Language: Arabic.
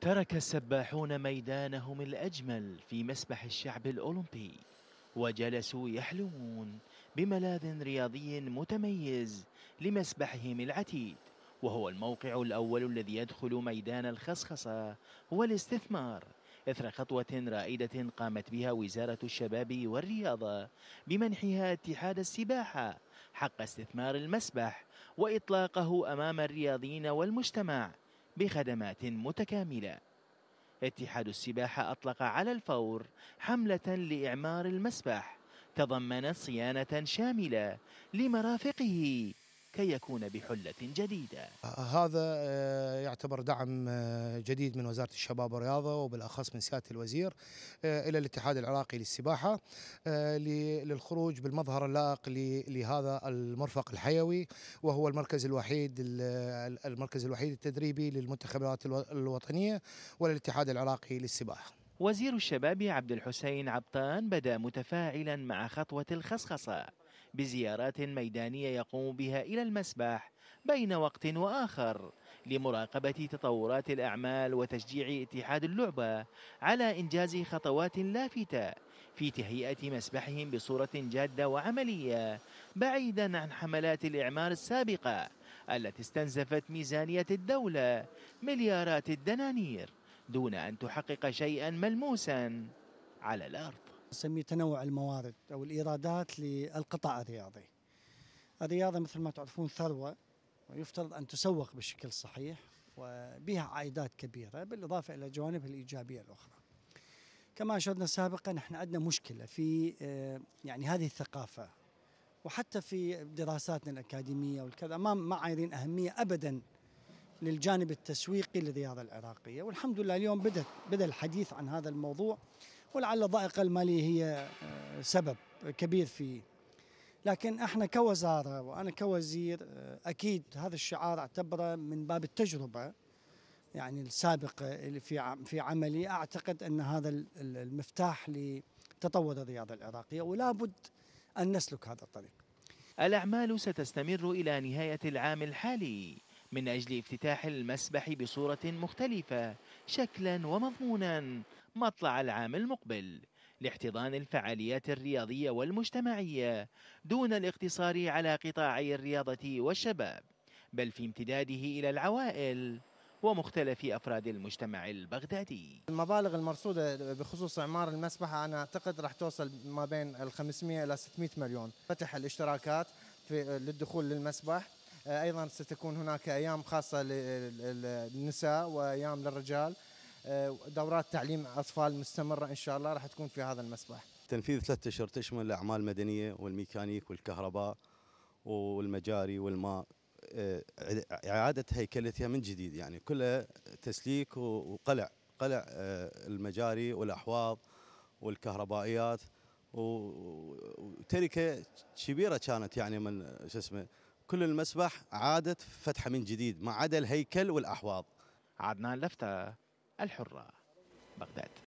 ترك السباحون ميدانهم الأجمل في مسبح الشعب الأولمبي وجلسوا يحلمون بملاذ رياضي متميز لمسبحهم العتيد وهو الموقع الأول الذي يدخل ميدان الخصخصة والاستثمار إثر خطوة رائدة قامت بها وزارة الشباب والرياضة بمنحها اتحاد السباحة حق استثمار المسبح وإطلاقه أمام الرياضيين والمجتمع بخدمات متكاملة اتحاد السباحة أطلق على الفور حملة لإعمار المسبح تضمنت صيانة شاملة لمرافقه كي يكون بحلة جديدة آه، هذا آه، يعتبر دعم آه، جديد من وزارة الشباب والرياضة وبالأخص من سيادة الوزير إلى الاتحاد العراقي للسباحة للخروج بالمظهر اللائق لهذا المرفق الحيوي وهو المركز الوحيد المركز الوحيد التدريبي للمنتخبات الوطنية وللاتحاد العراقي للسباحة وزير الشباب عبد الحسين عبطان بدا متفاعلا مع خطوة الخصخصة بزيارات ميدانية يقوم بها إلى المسبح بين وقت وآخر لمراقبة تطورات الأعمال وتشجيع اتحاد اللعبة على إنجاز خطوات لافتة في تهيئة مسبحهم بصورة جادة وعملية بعيدا عن حملات الإعمار السابقة التي استنزفت ميزانية الدولة مليارات الدنانير دون أن تحقق شيئا ملموسا على الأرض نسميه تنوع الموارد او الايرادات للقطاع الرياضي. الرياضه مثل ما تعرفون ثروه ويفترض ان تسوق بالشكل الصحيح وبها عائدات كبيره بالاضافه الى جوانبها الايجابيه الاخرى. كما اشرنا سابقا احنا عندنا مشكله في آه، يعني هذه الثقافه وحتى في دراساتنا الاكاديميه والكذا ما ما عايرين اهميه ابدا للجانب التسويقي للرياضه العراقيه والحمد لله اليوم بدأ بدا الحديث عن هذا الموضوع ولعل الضائقة المالية هي آه، سبب كبير في لكن احنا كوزارة وأنا كوزير آه، أكيد هذا الشعار أعتبره من باب التجربة يعني السابقة اللي في في عملي أعتقد أن هذا المفتاح لتطور الرياضة العراقية ولا بد أن نسلك هذا الطريق الأعمال ستستمر إلى نهاية العام الحالي من أجل افتتاح المسبح بصورة مختلفة شكلا ومضمونا مطلع العام المقبل لاحتضان الفعاليات الرياضية والمجتمعية دون الاقتصار على قطاعي الرياضة والشباب بل في امتداده إلى العوائل ومختلف أفراد المجتمع البغدادي المبالغ المرصودة بخصوص إعمار المسبحة أنا أعتقد راح توصل ما بين ال 500 إلى 600 مليون فتح الاشتراكات في للدخول للمسبح آه، ايضا ستكون هناك ايام خاصه للنساء وايام للرجال آه، دورات تعليم اطفال مستمره ان شاء الله راح تكون في هذا المسبح. تنفيذ ثلاثة اشهر تشمل الاعمال المدنيه والميكانيك والكهرباء والمجاري والماء آه، اعاده هيكلتها من جديد يعني كلها تسليك وقلع قلع المجاري والاحواض والكهربائيات وتركه كبيره كانت يعني من شو اسمه كل المسبح عادت فتحة من جديد ما عدا الهيكل والأحواض عدنان لفتة الحرة بغداد